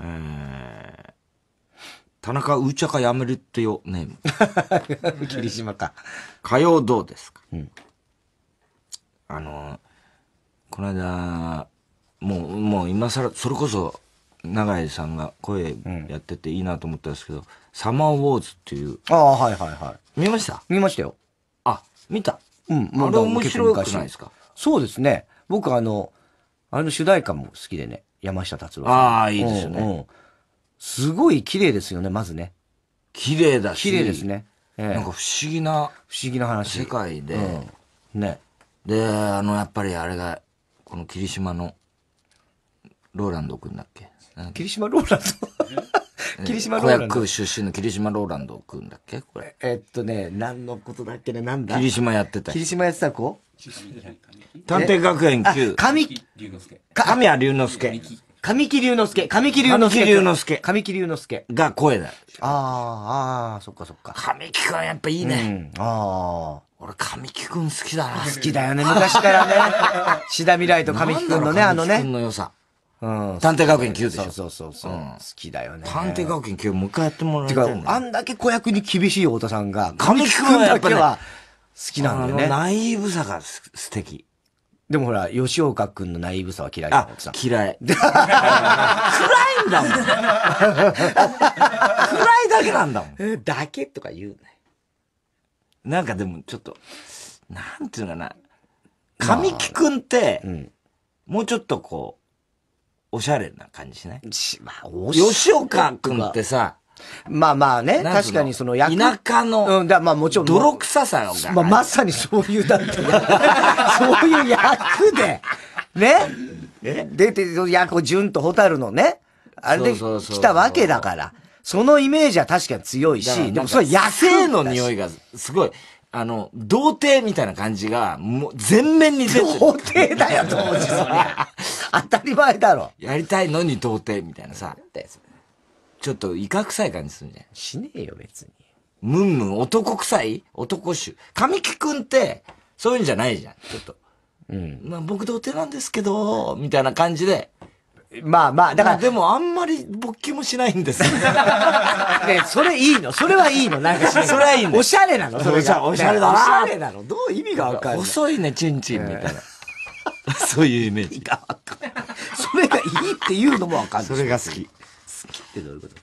え田中うーちゃかやめるってよ、ね。霧島か。火曜どうですか、うん、あの、この間、もう、もう今更、それこそ、永井さんが声やってていいなと思ったんですけど、うん、サマーウォーズっていう。ああ、はいはいはい。見ました見ましたよ。あ、見た。うん、あれ面白くないですかそうですね。僕あの、あの主題歌も好きでね。山下達郎さん。ああ、いいですよね、うんうん。すごい綺麗ですよね、まずね。綺麗だし。綺麗ですね。ええ、なんか不思議な、不思議な話。世界で、ね。で、あの、やっぱりあれが、この霧島の、ローランド君だっけ霧島ローランド霧島ローランド。子役出身の霧島ローランドを食うんだっけこれ。えっとね、何のことだっけね、なんだ霧島やってた。霧島やってた子探偵学園9。神木隆之介。神谷隆之介。神木隆之介。神木隆之介。神木隆之介。神木隆之介。が声だ。ああ、ああ、そっかそっか。神木くんやっぱいいね。うん、ああ。俺、神木くん好きだな。好きだよね、昔からね。志田未来と神木くんのね、あのね。神木くんの良さ。うん、探偵学園9でしょ。そうそうそう。うん、好きだよね。探偵学園9もう一回やってもらえない、か、あんだけ子役に厳しい太田さんが、神木君だけは好きなんだよね。ナイーブさが素敵。でもほら、吉岡君のナイーブさは嫌いだあ、嫌い。暗いんだもん。暗いだけなんだもん。え、だけとか言うね。なんかでもちょっと、なんていうのかな。神木君って、もうちょっとこう、おしゃれな感じしないし、まあ、吉岡君ってさ、まあまあね、確かにその役田舎の、うん、だまあもちろん。泥臭さが。まあまさにそういう、だって、ね、そういう役で、ね。出て、役を純と蛍のね、あれで来たわけだから、そのイメージは確かに強いし、でもそれ野生の匂いがすごい。あの、童貞みたいな感じが、もう、全面に出てる。童貞だよ、当時、それ。当たり前だろ。やりたいのに童貞みたいなさ。ちょっと威嚇臭い感じするんじゃん。しねえよ、別に。ムンムン、男臭い男臭。神木くんって、そういうんじゃないじゃん。ちょっと。うん。まあ僕童貞なんですけど、みたいな感じで。まあまあ、だから。でもあんまり勃起もしないんです ねそれいいのそれはいいのなんかそれはいいのおしゃれなのそれおしゃれだな。おしゃれなのどう意味がわかる遅いね、チンチンみたいな。そういうイメージ。がいいっていうのもわかんない。それが好き。好きってどういうこと